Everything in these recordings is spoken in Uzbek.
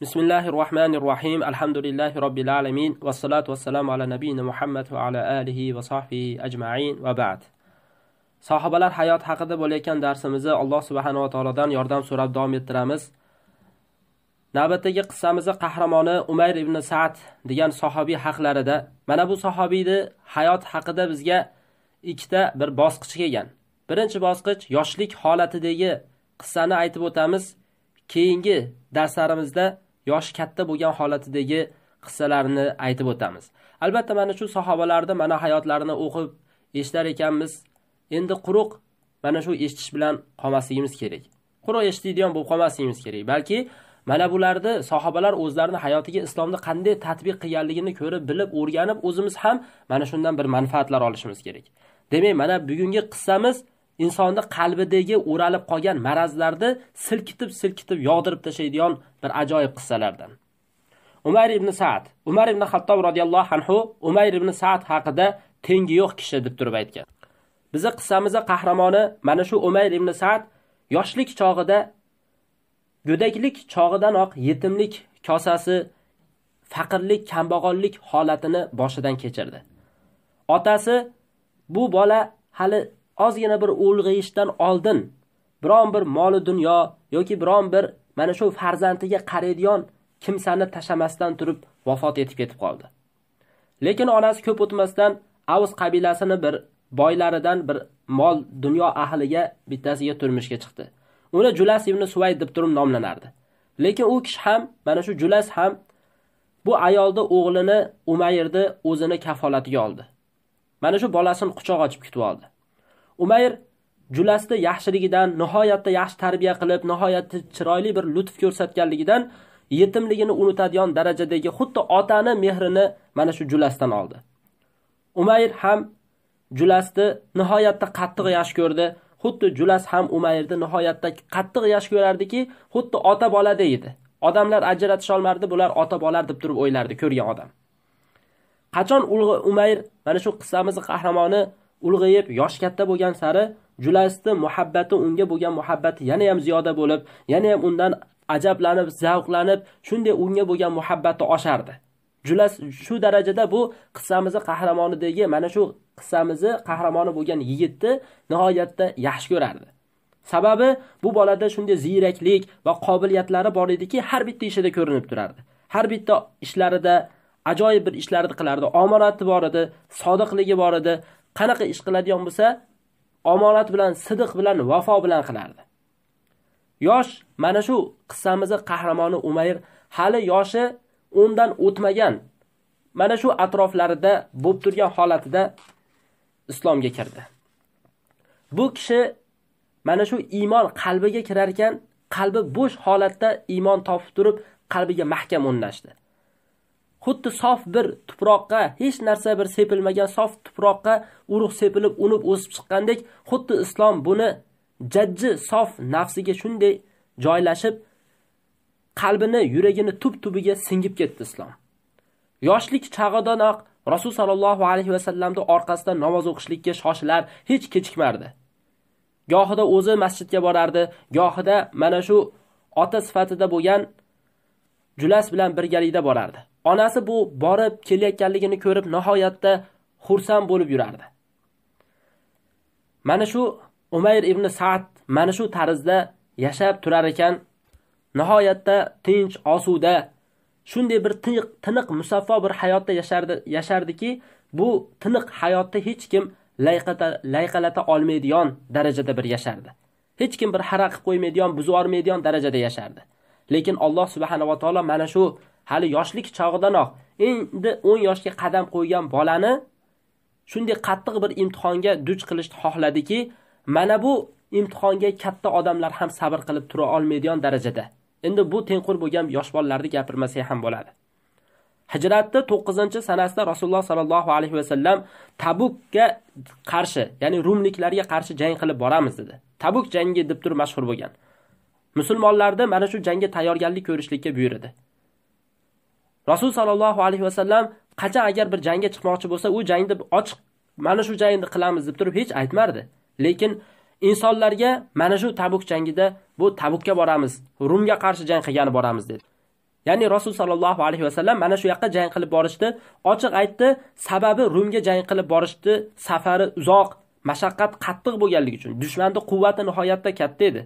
bismillahi rohmanir rohim alhamdulillahi robbil alamin vassalotu vassalamu ala nabiyina muhammad va ala alihi va sohbihi ajmain va ba'd sahobalar hayoti haqida bo'layotgan darsimizni alloh subhanava taolodan yordam so'rab davom ettiramiz navbatdagi qissamizni qahramoni umayr ibn saad degan sahobiy haqlarida mana bu sahobiyni hayot haqida bizga ikkita bir bosqich kelgan birinchi bosqich yoshlik holatidagi qissani aytib o'tamiz keyingi darslarimizda yoshi katta bo'lgan holatidagi qissalarni aytib o'tamiz albatta mana shu sahobalarni mana hayotlarini o'qib eshitar ekanmiz endi quruq mana shu eshitish bilan qolmasligimiz kerak quruq eshitadigan bo'lib qolmasligimiz kerak balki mana bularni sahobalar o'zlarini hayotiga islomni qanday tatbiq qilganligini ko'rib bilib o'rganib o'zimiz ham mana shundan bir manfaatlar olishimiz kerak demak mana bugungi qissamiz insonni qalbidagi o'ralib qolgan marazlarni silkitib silkitib yog'dirib tashlaydigan bir ajoyib qissalardan umar ibn saad umar ibn hattob roziyallohu anhu umar ibn saad haqida tengi yo'q kishi deb turib aytgan bizni qissamizni qahramoni mana shu umar ibn saad yoshlik chog'ida go'daklik chog'idanoq yetimlik kosasi faqirlik kambag'allik holatini boshidan kechirdi otasi bu bola hali ozgina bir ulg'ayishdan oldin biron bir moli dunyo yoki biron bir mana shu farzandiga qaraydigan kimsani tashamasdan turib vafot etib ketib qoldi. Lekin onasi ko'p o'tmasdan Avus qabilasini bir boylaridan bir mol dunyo ahliga bittasiga turmushga chiqdi. Uni Julas ibn Suvayd deb turib nomlanardi. Lekin u kishi ham mana shu Julas ham bu ayolda o'g'lini Umayrni o'zini kafolatiga oldi. Mana shu bolasini quchoq ochib kutib oldi. umayr julasni yaxshiligidan nihoyatda yaxshi tarbiya qilib nihoyatda chiroyli bir lutf ko'rsatganligidan yetimligini unutadigan darajadagi xuddi otani mehrini mana shu julasdan oldi umayr ham julasni nihoyatda qattiq yaxshi ko'rdi xuddi julas ham umayrni nihoyatda qattiq yaxshi ko'rardiki xuddi ota bolada edi odamlar olmardi, bular ota bolar deb turib o'ylardi ko'rgan odam qachon ulg'i umayr mana shu qissamizning qahramoni ulg'ayib yosh katta bo'lgan sari julasni muhabbati unga bo'lgan muhabbati yana ham ziyoda bo'lib yana ham undan ajablanib zavqlanib shunday unga bo'lgan muhabbati oshardi julas shu darajada bu qissamizni qahramonidagi mana shu qissamizni qahramoni bo'lgan yigitni nihoyatda yaxshi ko'rardi sababi bu bolada shunday ziyraklik va qobiliyatlari bor ediki har bitta ishida ko'rinib turardi har bitta ishlarida ajoyib bir ishlarni qilardi omonati bor edi sodiqligi bor edi qanaqa ish qiladigan bo'lsa, omonat bilan, sidiq bilan, vafo bilan qilardi. Yosh mana shu qissamizning qahramoni Umayr hali yoshi 10 dan o'tmagan mana shu atroflarida bo'lib turgan holatida islomga kirdi. Bu kishi mana shu iymon qalbiga kirar ekan, qalbi bo'sh holatda iymon topib turib, qalbiga mahkam o'rnashdi. xuddi sof bir tuproqqa, hech narsa bir sepilmagan sof tuproqqa urug' sepilib, unib o'sib chiqqandek, xuddi islom buni jajji sof nafsiga shunday joylashib, qalbini, yuragini tub-tubiga singib ketdi islom. Yoshlik chag'idanoq Rasul sallallohu alayhi va sallamni orqasida namoz o'qishlikka shoshilar, hech kechikmardi. Gohida o'zi masjidga borardi, gohida mana shu ota sifatida bo'lgan Julas bilan birgalikda borardi. Onasi bu borib kelayotganligini ko'rib nihoyatda xursand bo'lib yurardi. Mana shu Umayr ibn Sa'd mana shu tarzda yashab turar ekan, nihoyatda tinch, osuda, shunday bir tiniq, tiniq musaffo bir hayotda yashardi, yashardiki, bu tiniq hayotda hech kim layqata layqalata olmaydigan darajada bir yashardi. Hech kim bir haraq qilib qo'ymaydigan, buzib darajada yashardi. Lekin Alloh subhanahu va taolo mana shu hali yoshlik chog'idanoq endi 10 yoshga qadam qo'ygan bolani shunday qattiq bir imtihonga duch qilishni xohladiki, mana bu imtihonga katta odamlar ham sabr qilib tura olmaydigan darajada. Endi bu tengqur bo'lgan yosh bolalarni gapirmasak ham bo'ladi. Hijratda 9-sanasida Rasululloh sallallohu alayhi va sallam Tabukga qarshi, ya'ni rumliklarga qarshi jang qilib boramiz dedi. Tabuk jangi deb turib mashhur bo'lgan. Musulmonlarni mana shu jangga tayyorgarlik ko'rishlikka buyurdi. rasul sollallohu alayhi vasallam qachon agar bir jangga chiqmoqchi bo'lsa u jangni ochiq mana shu jangni qilamiz deb turib hech aytmardi lekin insonlarga mana shu tabuk jangida bu tabukka boramiz rumga qarshi jang qilgani boramiz dedi ya'ni rasul sollallohu alayhi vasallam mana shu yoqqa jang qilib borishdi ochiq aytdi sababi rumga jang qilib borishdi safari uzoq mashaqqat qattiq bo'lganligi uchun dushmanni quvvati nihoyatda katta edi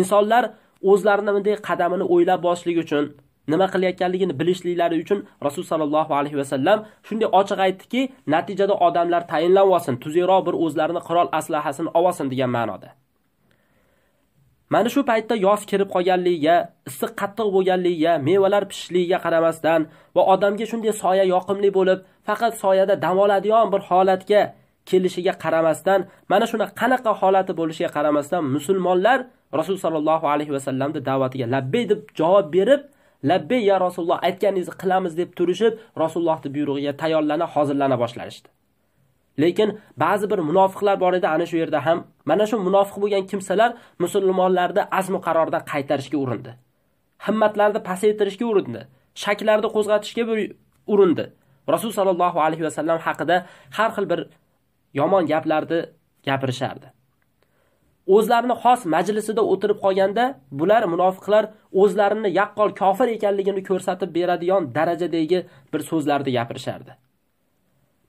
insonlar o'zlarini bunday qadamini o'ylab borishligi uchun nima qilayotganligini bilishliklari uchun rasul sallallohu alayhi vasallam shunday ochiq aytdiki natijada odamlar olsin tuzukroq bir o'zlarini qurol aslahasini olsin degan ma'noda mana shu paytda yoz kirib qolganligiga issiq qattiq bo'lganligiga mevalar pishishligiga qaramasdan va odamga shunday soya yoqimli bo'lib faqat soyada dam oladigan bir holatga kelishiga qaramasdan mana shuna qanaqa holati bo'lishiga qaramasdan musulmonlar rasul sollallohu alayhi vasallamni da'vatiga labbay deb javob berib labbey ya rasululloh aytganingizni qilamiz deb turishib rasulullohni buyrug'iga tayyorlana hozirlana boshlashdi lekin ba'zi bir munofiqlar bor edi ana shu yerda ham mana shu munofiq bo'lgan kimsalar musulmonlarni azmu qarordan qaytarishga urindi himmatlarni pasaytirishga urindi shaklarni qo'zg'atishga urindi rasul sollallohu alayhi vasallam haqida har xil bir yomon gaplarni gapirishardi o'zlarini xos majlisida o'tirib qolganda bular munofiqlar o'zlarini yaqqol kofir ekanligini ko'rsatib beradigan darajadagi bir so'zlarni gapirishardi.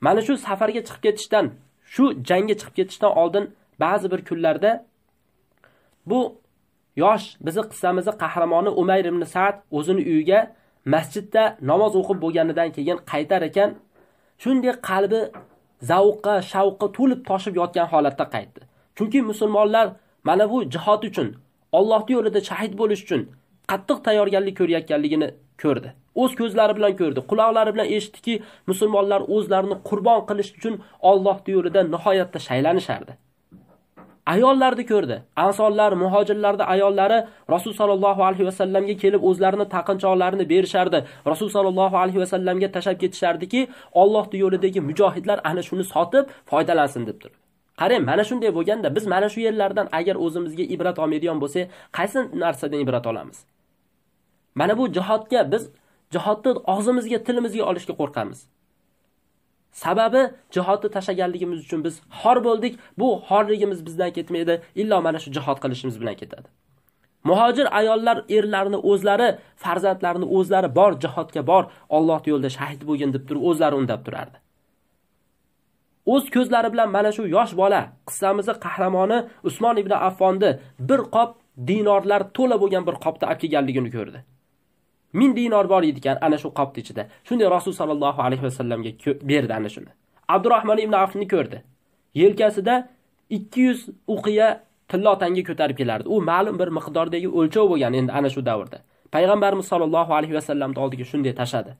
Mana shu safarga chiqib ketishdan, shu jangga chiqib ketishdan oldin ba'zi bir kunlarda bu yosh bizi qissamizni qahramoni Umayr ibn Sa'd o'zini uyiga masjidda namoz o'qib bo'lganidan keyin qaytar ekan, shunday qalbi zavqqa, shavqqa to'lib toshib yotgan holatda qaytdi. Chunki musulmonlar mana bu jihat uchun, Alloh yo'lida shahid bo'lish uchun qattiq tayyorgarlik ko'rayotganligini ko'rdi. O'z ko'zlari bilan ko'rdi, quloqlari bilan eshitdiki, musulmonlar o'zlarini qurbon qilish uchun Alloh yo'lida nihoyatda shaylanishardi. ayollarni ko'rdi. Ansonlar, muhojirlarda ayollari Rasul sallallohu alayhi va sallamga kelib o'zlarini taqinchoqlarini berishardi. Rasul sallallohu alayhi va sallamga tashab ketishardiki, Alloh yo'lidagi mujohidlar ana shuni sotib foydalansin deb turdi. qarang mana shunday bo'lganda biz mana shu yerlardan agar o'zimizga ibrat olmaydigan bo'lsak qaysi narsadan ibrat olamiz mana bu jihodga biz jihodni og'zimizga tilimizga olishga qo'rqamiz sababi jihodni tashlaganligimiz uchun biz xor bo'ldik bu xorligimiz bizdan ketmaydi illo mana shu jihod qilishimiz bilan ketadi muhojir ayollar erlarini o'zlari farzandlarini o'zlari bor jihodga bor Alloh yo'lida shahid bo'lgin deb turib o'zlari undab turardi o'z ko'zlari bilan mana shu yosh bola, qissamizning qahramoni Usmon ibn Affonni bir qop dinorlar to'la bo'lgan bir qopda olib kelganligini ko'rdi. 1000 dinor bor edi ekan ana shu qopning ichida. Shunday Rasul sallallohu alayhi vasallamga berdi ana shuni. Abdurrahmon ibn Affonni ko'rdi. Yelkasida 200 uqiya tillo tanga ko'tarib kelardi. U ma'lum bir miqdordagi o'lchov bo'lgan endi ana shu davrda. Payg'ambarimiz sollallohu alayhi vasallamning oldiga shunday tashadi.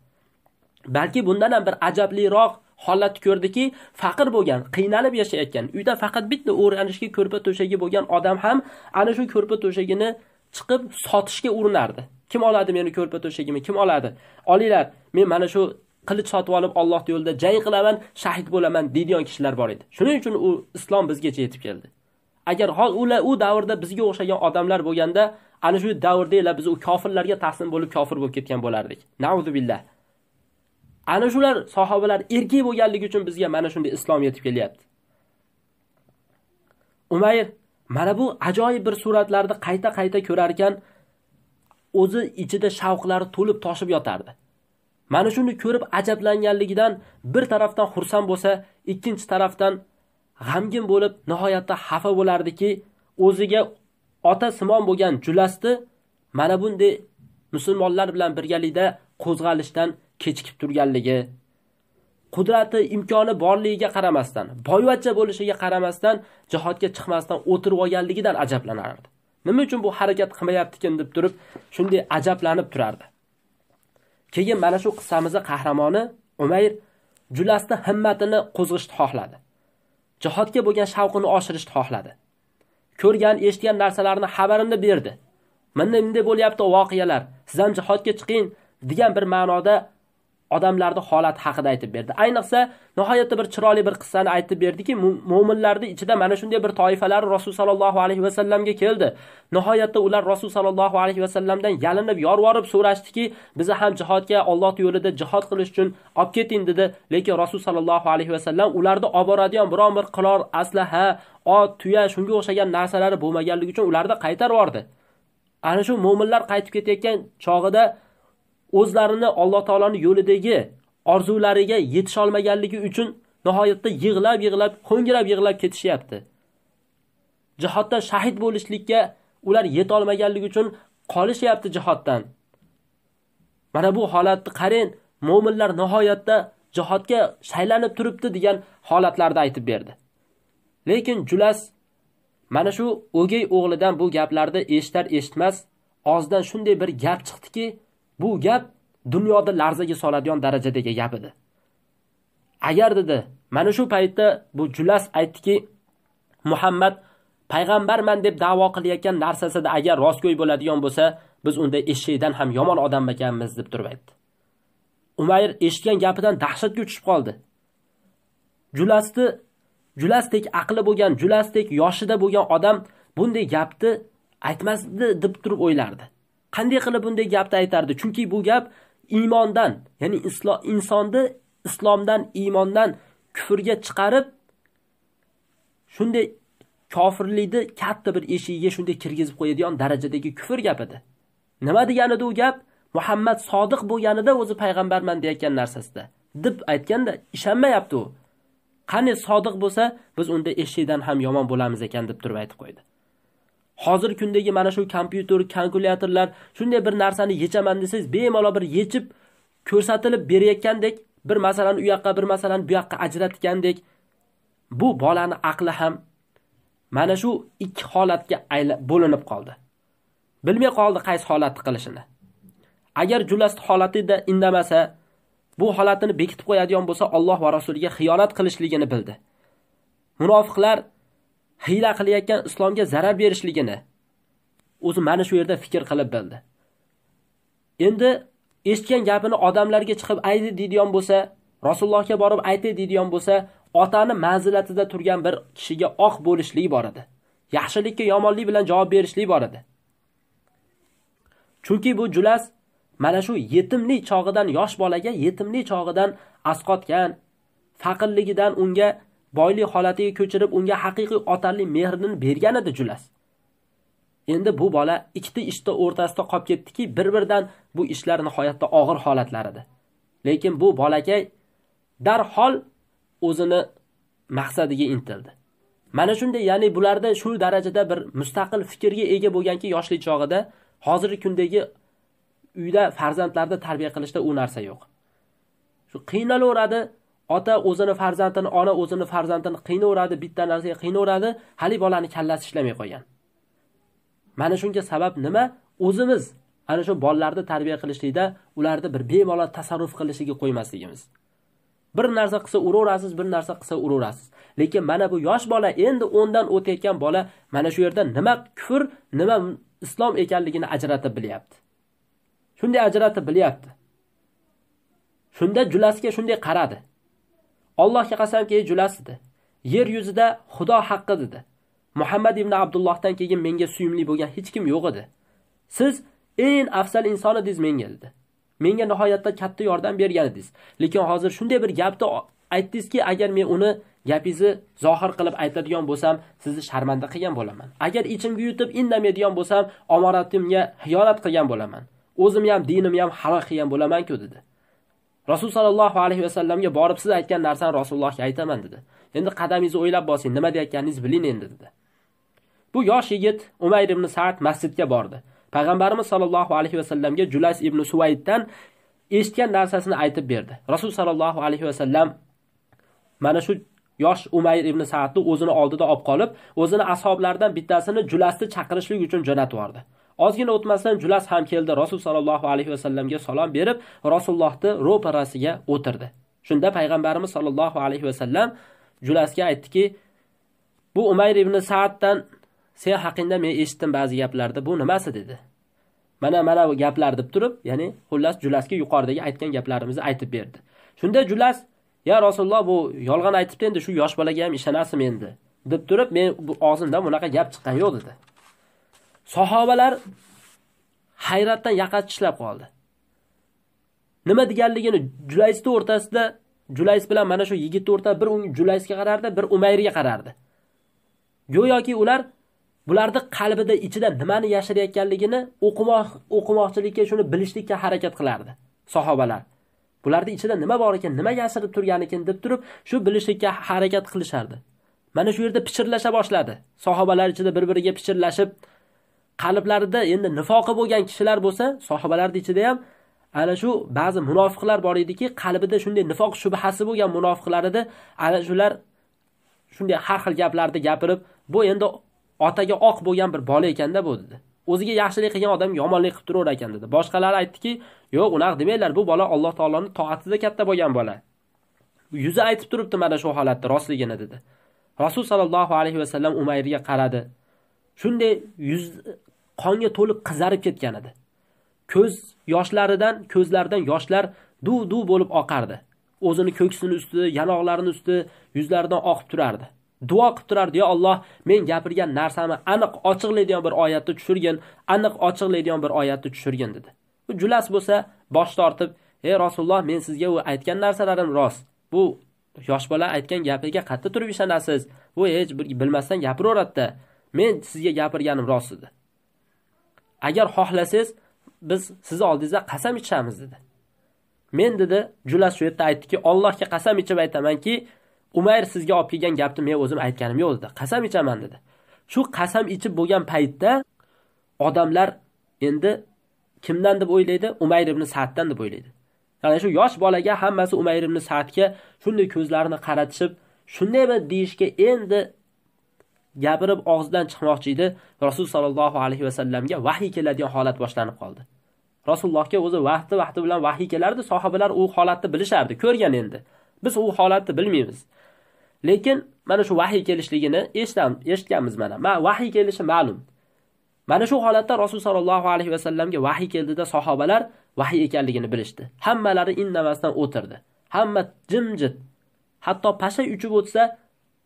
Balki bundan ham bir ajabliroq holatni ko'rdiki, faqir bo'lgan, qiynalib yashayotgan, uyda faqat bitta o'rganishga ko'rpa to'shagi bo'lgan odam ham ana shu ko'rpa to'shagini chiqib sotishga urinardi. Kim oladi meni ko'rpa to'shagimni? Kim oladi? Olinglar, men mana shu qilich sotib olib Alloh yo'lida jang qilaman, shahid bo'laman deydigan kishilar bor edi. Shuning uchun u islom bizgacha yetib keldi. Agar hol ular u davrda bizga o'xshagan odamlar bo'lganda, ana shu davrdagilar biz u kofirlarga taslim bo'lib kofir bo'lib ketgan bo'lardik. Nauzubillah. ana shular sahobalar erkak bo'lganligi uchun bizga mana shunday islom yetib kelyapti umayr mana bu ajoyib bir suratlarni qayta qayta ko'rar ekan o'zi ichida shavqlari to'lib toshib yotardi mana shuni ko'rib ajablanganligidan bir tarafdan xursand bo'lsa ikkinchi tarafdan g'amgin bo'lib nihoyatda xafa bo'lardiki o'ziga ota simon bo'lgan julasni mana bunday musulmonlar bilan birgalikda qo'zg'alishdan kechikib turganligi qudrati imkoni borligiga qaramasdan boyvachcha bo'lishiga qaramasdan jihodga chiqmasdan o'tirib olganligidan ajablanardi nima uchun bu harakat qilmayaptikan deb turib shunday ajablanib turardi keyin mana shu qissamizni qahramoni umayr julasni himmatini qo'zg'ishni xohladi jihodga bo'lgan shavqini oshirishni xohladi ko'rgan eshitgan narsalarni xabarini berdi mana bunday bo'lyapti voqealar siz ham jihodga chiqing degan bir ma'noda odamlarni holati haqida aytib berdi. Ayniqsa, nihoyatda bir chiroyli bir qissani aytib berdiki, mu'minlarning ichida mana shunday bir toifalar Rasul sollallohu alayhi va sallamga keldi. Nihoyatda ular Rasul sollallohu alayhi va sallamdan yalinib, yorvorib so'rashdiki, bizni ham jihodga Alloh yo'lida jihod qilish uchun olib keting dedi. Lekin Rasul sollallohu alayhi va sallam ularni olib boradigan biron bir qilor aslaha, ot, tuya shunga o'xshagan narsalari bo'lmaganligi uchun ularni qaytarib yubordi. Ana shu mu'minlar qaytib ketayotgan chog'ida o'zlarini Alloh taolaning yo'lidagi orzulariga yetisha olmaganligi uchun nihoyatda yig'lab yig'lab, ho'ngrab yig'lab ketishyapti. Jihodda shahid bo'lishlikka ular yeta olmaganligi uchun qolishyapti jihoddan. Mana bu holatni qarang, mu'minlar nihoyatda jihodga shaylanib turibdi degan holatlarda aytib berdi. Lekin Julas mana shu o'gay o'g'lidan bu gaplarni eshitar eshitmas og'zidan shunday bir gap chiqdiki, bu gap dunyoda larzaga soladigan darajadagi gap edi agar dedi mana shu paytda bu julas aytdiki muhammad payg'ambarman deb da'vo qilayotgan narsasida agar rostgo'y bo'ladigan bo'lsa biz unda eshakdan ham yomon odam ekanmiz deb turib aytdi umayr eshitgan gapidan dahshatga tushib qoldi julasni julasdek aqli bo'lgan julasdek yoshida bo'lgan odam bunday gapni aytmasdi deb turib o'ylardi qanday qilib bunday gapni aytardi chunki bu gap iymondan ya'ni insonni islomdan iymondan kufrga chiqarib shunday kofirlikni katta bir eshigiga shunday kirgizib qo'yadigan darajadagi kufr gap edi nima deganida u gap muhammad sodiq bo'lganida o'zi payg'ambarman deyotgan narsasida deb aytganda ishonmayapti u qani sodiq bo'lsa biz unda eshikdan ham yomon bo'lamiz ekan deb turib aytib qo'ydi hozirgi kundagi mana shu kompyuter, kalkulyatorlar shunday bir narsani yechaman desangiz, bemalol bir yechib ko'rsatilib berayotgandek, bir masalani u yoqqa, bir masalani bu yoqqa ajratgandek, bu bolani aqli ham mana shu ikki holatga bo'linib qoldi. Bilmay qoldi qaysi holatni qilishini. Agar julast holatida indamasa, bu holatini bekitib qo'yadigan bo'lsa, Alloh va rasuliga xiyonat qilishligini bildi. Munofiqlar hiyla qilayotgan islomga zarar berishligini o'zi mana shu yerda fikr qilib bildi. Endi eshitgan gapini odamlarga chiqib aytdi deydigan bo'lsa, Rasulullohga borib aytdi deydigan bo'lsa, otani manzilatida turgan bir kishiga oq bo'lishlik bor edi. Yaxshilikka yomonlik bilan javob berishlik bor edi. Chunki bu Julas mana shu yetimlik chog'idan yosh bolaga yetimlik chog'idan asqotgan, faqirligidan unga boylik holatiga ko'chirib unga haqiqiy otarli mehrini bergan edi julas endi bu bola ikkita ishni o'rtasida qolib ketdiki bir biridan bu ishlar nihoyatda og'ir holatlar edi lekin bu bolakay darhol o'zini maqsadiga intildi mana shunday ya'ni bularda shu darajada bir mustaqil fikrga ega bo'lganki yoshlik chog'ida hozirgi kundagi uyda farzandlarni tarbiya qilishda u narsa yo'q shu qiynalaveradi ota o'zini farzandini ona o'zini farzandini qiynaveradi bitta narsaga qiynaveradi hali bolani kallasi ishlamay qolgan mana shunga sabab nima o'zimiz ana shu bolalarni tarbiya qilishlikda ularni bir bemalol tasarruf qilishiga qo'ymasligimiz bir narsa qilsa uraverasiz bir narsa qilsa uraverasiz lekin mana bu yosh bola endi o'ndan o'tayotgan bola mana shu yerda nima kufr nima islom ekanligini ajratib bilyapti shunday ajratib bilyapti shunda julasiga shunday qaradi Allohga qasamki, julasidi. Yer yuzida Xudo haqqi dedi. Muhammad ibn Abdullohdan keyin menga suyimli bo'lgan hech kim yo'q edi. Siz eng afzal inson edingiz menga dedi. Menga nihoyatda katta yordam bergan edingiz. Lekin hozir shunday bir gapni aytdingizki, agar men uni gapingizni zohir qilib aytadigan bo'lsam, sizni sharmanda qilgan bo'laman. Agar ichimga yutib indamaydigan bo'lsam, omoratimga xiyonat qilgan bo'laman. O'zimni ham, dinimni ham halol qilgan bo'laman-ku dedi. rasul sollallohu alayhi vasallamga borib siz aytgan narsani rasulullohga aytaman dedi endi qadamingizni o'ylab bosing nima deyotganingizni biling endi dedi bu yosh yigit umayr ibn saad masjidga bordi payg'ambarimiz sollallohu alayhi vasallamga julays ibn suvayddan eshitgan narsasini aytib berdi rasul sollallohu alayhi vasallam mana shu yosh umayr ibn saadni o'zini oldida olib qolib o'zini ashoblaridan bittasini julasni chaqirishlik uchun jo'natib yubordi ozgina o'tmasdan julas ham keldi rasul sollallohu alayhi vasallamga salom berib rasulullohni ro'parasiga o'tirdi shunda payg'ambarimiz sollallohu alayhi vasallam julasga aytdiki bu umayr ibn saaddan sen haqingda men eshitdim ba'zi gaplarni bu nimasi dedi mana mana bu gaplar deb turib ya'ni xullas julasga yuqoridagi aytgan gaplarimizni aytib berdi shunda julas ya rasululloh bu yolg'on aytibdi endi shu yosh bolaga ham ishonasizmi endi deb turib men og'zimdan bunaqa gap chiqqan yo'q dedi Sahobalar hayratdan yaqa tishlab qoldi. Nima deganligini Julaysning o'rtasida Julays bilan mana shu yigit o'rtasida bir Julaysga qarardi, bir Umayrga qarardi. Go'yoki ular bularni qalbida ichida nimani yashirayotganligini o'qimoq o'qimoqchilikka shuni bilishlikka harakat qilardi sahobalar. Bularning ichida nima bor ekan, nima yashirib turgan ekan deb turib, shu bilishlikka harakat qilishardi. Mana shu yerda pichirlasha boshladi. Sahobalar ichida bir-biriga pichirlashib, qalblarida endi nifoqi bo'lgan kishilar bo'lsa, sahobalarning ichida ham ana shu ba'zi munofiqlar bor ediki, qalbida shunday nifoq shubhasi bo'lgan munofiqlar edi. Ana shular shunday har xil gaplarni gapirib, bu endi otaga oq bo'lgan bir bola ekanda bu dedi. O'ziga yaxshilik qilgan odam yomonlik qilib turaver ekan dedi. Boshqalari aytdiki, "Yo'q, unaq demanglar, bu bola Alloh taoloning toatida katta bo'lgan bola." Yuzi aytib turibdi mana shu holatni rostligini dedi. Rasul sallallohu alayhi va sallam Umayrga qaradi. Shunday yuz qonga to'lib qizarib ketgan edi ko'z yoshlaridan ko'zlaridan yoshlar duv duv bo'lib oqardi o'zini ko'ksini usti yanoqlarini usti yuzlaridan oqib turardi duo qilib turardi yo Alloh men gapirgan narsamni aniq ochiqlaydigan bir oyatni tushirgin aniq ochiqlaydigan bir oyatni tushirgin dedi u julas bo'lsa bosh tortib ey rasululloh men sizga u aytgan narsalarim rost bu yosh bola aytgan gapiga qayerda turib ishonasiz bu hech bir bilmasdan gapiraveradida men sizga gapirganim rost edi agar xohlasangiz biz sizni oldingizda qasam ichamiz dedi men dedi jula shu yerda aytdiki ollohga qasam ichib aytamanki umayr sizga olib kelgan gapni men o'zim aytganim yo'q dedi qasam ichaman dedi shu qasam ichib bo'lgan paytda odamlar endi kimdan deb o'ylaydi umayr ibn saaddan deb o'ylaydi ya'ni shu yosh bolaga hammasi umayr ibn saadga shunday ko'zlarini qaratishib shunday shundaymi deyishga endi gapirib og'zidan chiqmoqchi edi rasul sollallohu alayhi vasallamga vahiy keladigan holat boshlanib qoldi rasulullohga o'zi vaqti vaqti bilan vahiy kelardi sahobalar u holatni bilishardi ko'rgan endi biz u holatni bilmaymiz lekin mana shu vahiy kelishligini eshitganmiz mana ma vahiy kelishi ma'lum mana shu holatda rasul sollallohu alayhi vasallamga vahiy keldida sahobalar vahiy ekanligini bilishdi hammalari indamasdan o'tirdi hamma jimjit hatto pashay uchib o'tsa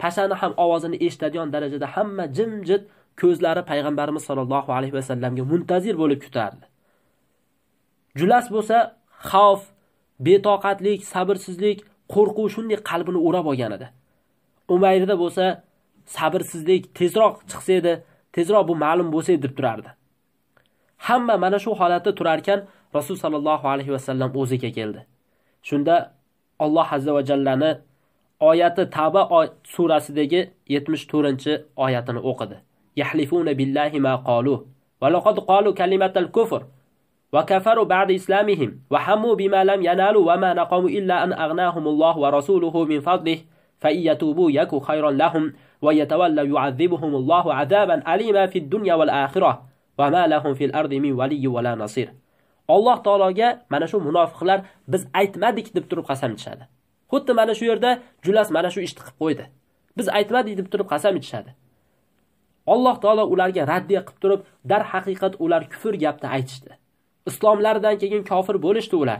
pashani ham ovozini eshitadigan darajada hamma jimjit ko'zlari payg'ambarimiz sollallohu alayhi vasallamga muntazir bo'lib kutardi julas bo'lsa xavf betoqatlik sabrsizlik qo'rquv shunday qalbini o'rab olgan edi umayrda bo'lsa sabrsizlik tezroq chiqsa edi tezroq bu ma'lum bo'lsa edi deb turardi hamma mana shu holatda turar ekan rasul sollallohu alayhi vasallam o'ziga keldi shunda alloh azza va jallani oyati Tavba surasidagi 74-oyatini o'qidi. Yahlifuna billahi ma qalu va laqad qalu kalimatal kufr va kafaru ba'da islamihim va hammu bima lam yanalu va ma naqamu illa an aghnahumulloh va rasuluhu min fadlihi fa yatubu yaku khayran lahum va yatawalla yu'adhibuhumullohu 'adaban alima fid dunya wal akhirah va ma lahum fil ardi min waliyyi va la nasir. Alloh taologa mana shu munofiqlar biz aytmadik deb turib qasam ichadi. xuddi mana shu yerda julas mana shu ishni qilib qo'ydi biz aytmadik deb turib qasam ichishadi alloh taolo ularga raddiya qilib turib darhaqiqat ular kufr gapni aytishdi islomlaridan keyin kofir bo'lishdi ular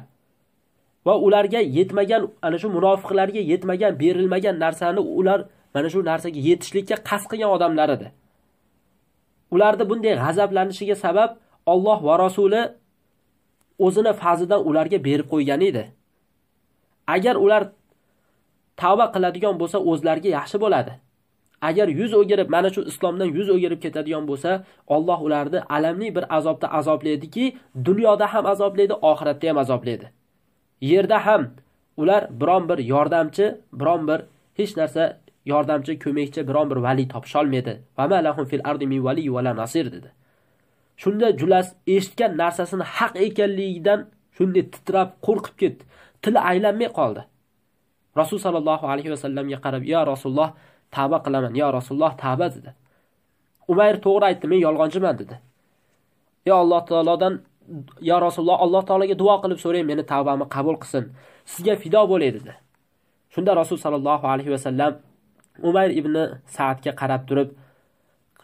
va ularga yetmagan ana shu munofiqlarga yetmagan berilmagan narsani ular mana shu narsaga yetishlikka qasd qilgan odamlar edi ularni bunday g'azablanishiga sabab olloh va rasuli o'zini fazlidan ularga berib qo'ygan edi agar ular tavba qiladigan bo'lsa o'zlariga yaxshi bo'ladi agar yuz o'girib mana shu islomdan yuz o'girib ketadigan bo'lsa Alloh ularni alamli bir azobda azoblaydiki dunyoda ham azoblaydi oxiratda ham azoblaydi yerda ham ular biron bir yordamchi biron bir hech narsa yordamchi ko'makchi biron bir vali topisholmaydi vama lahum fil ardi min vali la nasir dedi shunda julas eshitgan narsasini haq ekanligidan shunday titrab qo'rqib ketdi tili aylanmay qoldi rasul sollallohu alayhi vasallamga qarab yo rasululloh tavba qilaman yo rasululloh tavba dedi umayr to'g'ri aytdi men yolg'onchiman dedi yo alloh taolodan yo rasululloh alloh taologa duo qilib so'rang meni tavbamni qabul qilsin sizga fido bo'lay dedi shunda rasul sollallohu alayhi vasallam umayr ibn saadga qarab turib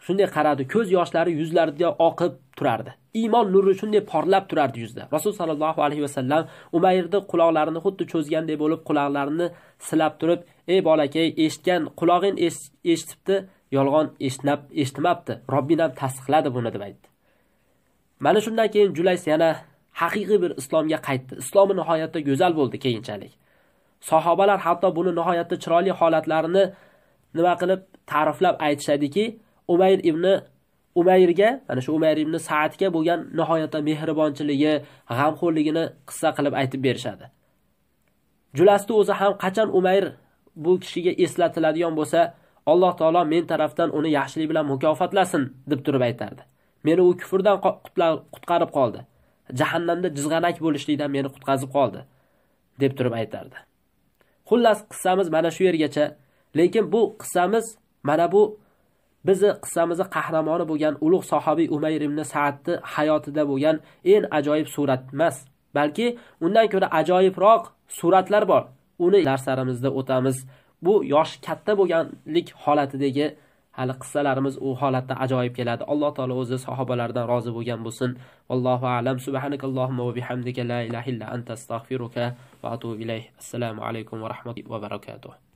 shunday qaradi ko'z yoshlari yuzlarida oqib turardi iymon nuri shunday porlab turardi yuzda rasul sollallohu alayhi vasallam umayrni quloqlarini xuddi cho'zganday bo'lib quloqlarini silab turib ey bolakay eshitgan qulog'ing eshitibdi yolg'on eshitmabdi robbing ham tasdiqladi buni deb aytdi mana shundan keyin julays yana haqiqiy bir islomga qaytdi islomi nihoyatda go'zal bo'ldi keyinchalik sahobalar hatto buni nihoyatda chiroyli holatlarini nima qilib ta'riflab aytishadiki umayr ibn umayrga ana shu umayr ibn saatga bo'lgan nihoyatda mehribonchiligi g'amxo'rligini qissa qilib aytib berishadi julasni o'zi ham qachon umayr bu kishiga eslatiladigan bo'lsa alloh taolo men tarafdan uni yaxshilik bilan mukofotlasin deb turib aytardi meni u kufrdan qutqarib qoldi jahannamda jizg'anak bo'lishlikdan meni qutqazib qoldi deb turib aytardi xullas qissamiz mana shu yergacha lekin bu qissamiz mana bu bizni qissamizni qahramoni bo'lgan ulug' sahobiy umayr ibn saadni hayotida bo'lgan eng ajoyib surat emas balki undan ko'ra ajoyibroq suratlar bor uni darslarimizda o'tamiz bu yoshi katta bo'lganlik holatidagi hali qissalarimiz u holatda ajoyib keladi alloh taolo o'zi sahobalardan rozi bo'lgan bo'lsin allohu alam subhanakallohumma va bihamdika la ilaha illa anta astag'firuka va atubu ilayh assalomu alaykum va rahmatullohi va barakatuh